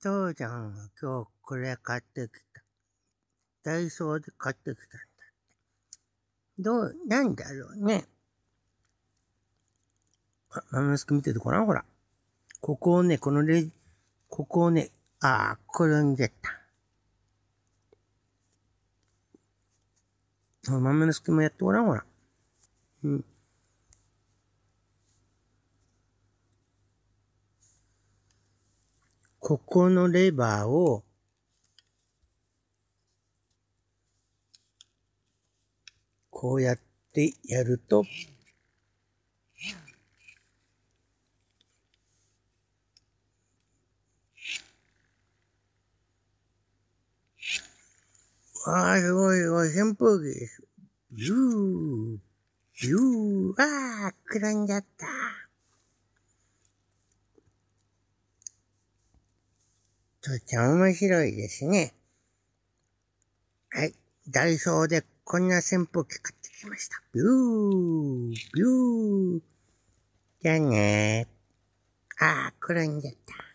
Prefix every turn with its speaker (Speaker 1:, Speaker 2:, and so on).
Speaker 1: 父ちゃんが今日これ買ってきた。ダイソーで買ってきたんだって。どう、なんだろうね。
Speaker 2: あ、マムスク見ててごらん、ほら。ここをね、このレジ、ここをね、ああ、転んじゃった。マムスクもやってごらん、ほら。うん。
Speaker 3: ここのレバーをこうやってやると
Speaker 4: わあ、すごい、お扇風機です。ビュー、ビュー、
Speaker 5: ああ、くらんじゃった。
Speaker 6: とっても面白いですね。はい。ダイソーでこんな扇風機買ってきました。ビュー、ビュー。じゃあねー。ああ、転んじゃった。